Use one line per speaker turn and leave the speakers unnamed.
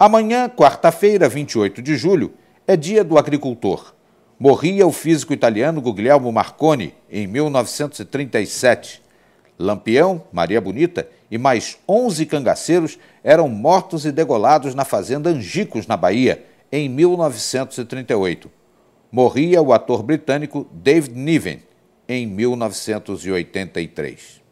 Amanhã, quarta-feira, 28 de julho, é dia do agricultor. Morria o físico italiano Guglielmo Marconi em 1937. Lampião, Maria Bonita e mais 11 cangaceiros eram mortos e degolados na fazenda Angicos, na Bahia, em 1938. Morria o ator britânico David Niven em 1983.